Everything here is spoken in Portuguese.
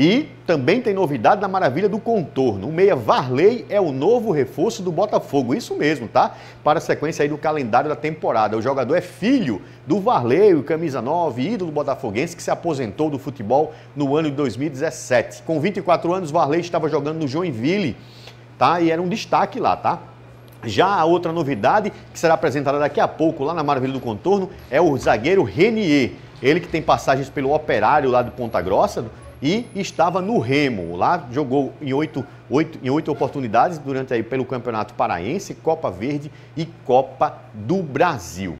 E também tem novidade na maravilha do contorno. O meia Varley é o novo reforço do Botafogo, isso mesmo, tá? Para a sequência aí do calendário da temporada. O jogador é filho do Varley, o camisa 9, ídolo botafoguense que se aposentou do futebol no ano de 2017. Com 24 anos, Varley estava jogando no Joinville, tá? E era um destaque lá, tá? Já a outra novidade, que será apresentada daqui a pouco lá na Maravilha do Contorno, é o zagueiro Renier. Ele que tem passagens pelo Operário lá de Ponta Grossa, e estava no Remo. Lá jogou em oito, oito, em oito oportunidades durante aí pelo Campeonato Paraense, Copa Verde e Copa do Brasil.